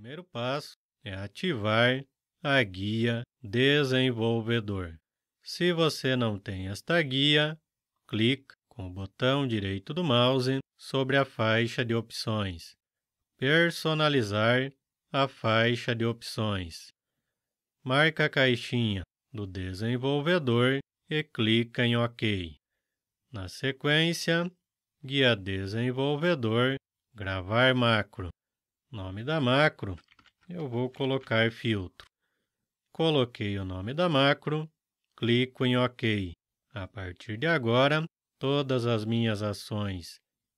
primeiro passo é ativar a guia desenvolvedor. Se você não tem esta guia, clique com o botão direito do mouse sobre a faixa de opções. Personalizar a faixa de opções. Marca a caixinha do desenvolvedor e clica em OK. Na sequência, guia desenvolvedor, gravar macro nome da macro, eu vou colocar filtro. Coloquei o nome da macro, clico em OK. A partir de agora, todas as minhas ações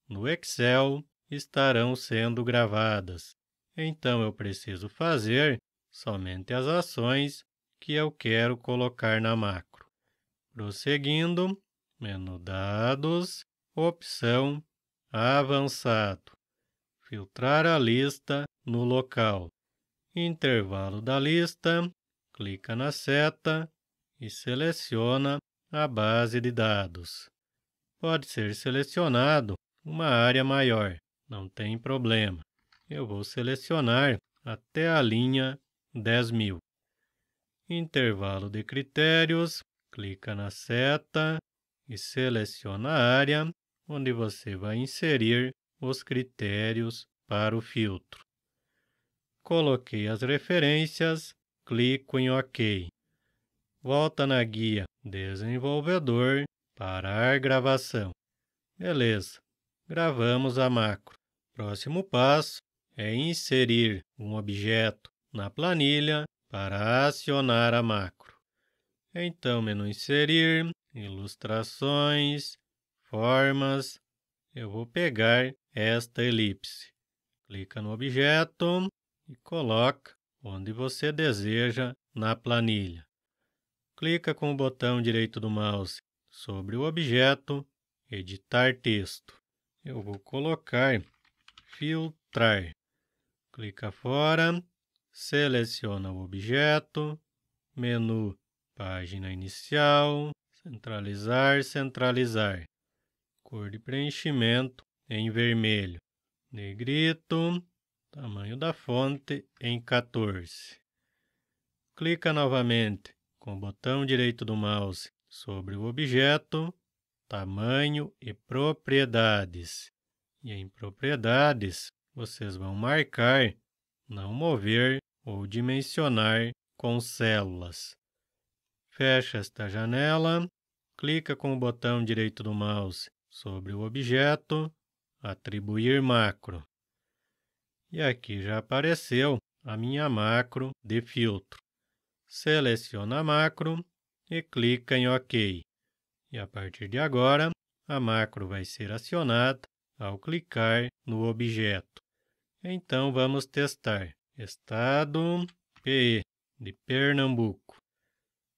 no Excel estarão sendo gravadas. Então eu preciso fazer somente as ações que eu quero colocar na macro. Prosseguindo, menu Dados, opção Avançado filtrar a lista no local. Intervalo da lista, clica na seta e seleciona a base de dados. Pode ser selecionado uma área maior, não tem problema. Eu vou selecionar até a linha 10.000. Intervalo de critérios, clica na seta e seleciona a área onde você vai inserir os critérios para o filtro. Coloquei as referências, clico em OK. Volta na guia Desenvolvedor, parar gravação. Beleza, gravamos a macro. Próximo passo é inserir um objeto na planilha para acionar a macro. Então, menu Inserir, Ilustrações, Formas, eu vou pegar esta elipse. Clica no objeto e coloca onde você deseja na planilha. Clica com o botão direito do mouse sobre o objeto Editar texto. Eu vou colocar Filtrar. Clica fora, seleciona o objeto, menu Página inicial, Centralizar, Centralizar. Cor de preenchimento em vermelho. Negrito, tamanho da fonte em 14. Clica novamente com o botão direito do mouse sobre o objeto, tamanho e propriedades. E em propriedades, vocês vão marcar não mover ou dimensionar com células. Fecha esta janela, clica com o botão direito do mouse sobre o objeto, atribuir macro. E aqui já apareceu a minha macro de filtro. Seleciona a macro e clica em OK. E a partir de agora, a macro vai ser acionada ao clicar no objeto. Então vamos testar. Estado PE de Pernambuco.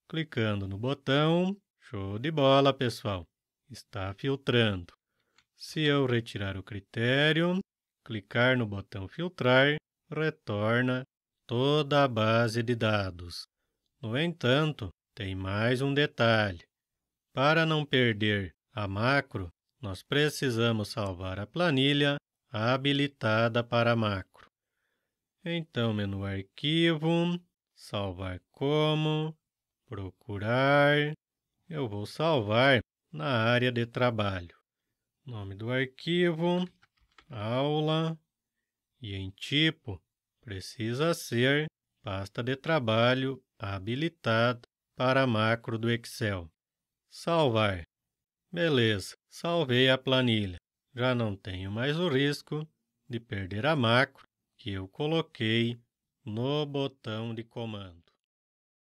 Clicando no botão, show de bola, pessoal. Está filtrando. Se eu retirar o critério, clicar no botão Filtrar, retorna toda a base de dados. No entanto, tem mais um detalhe. Para não perder a macro, nós precisamos salvar a planilha habilitada para macro. Então, menu Arquivo, Salvar como, Procurar. Eu vou salvar na área de trabalho nome do arquivo, aula e em tipo precisa ser pasta de trabalho habilitada para macro do Excel. Salvar. Beleza, salvei a planilha. Já não tenho mais o risco de perder a macro que eu coloquei no botão de comando.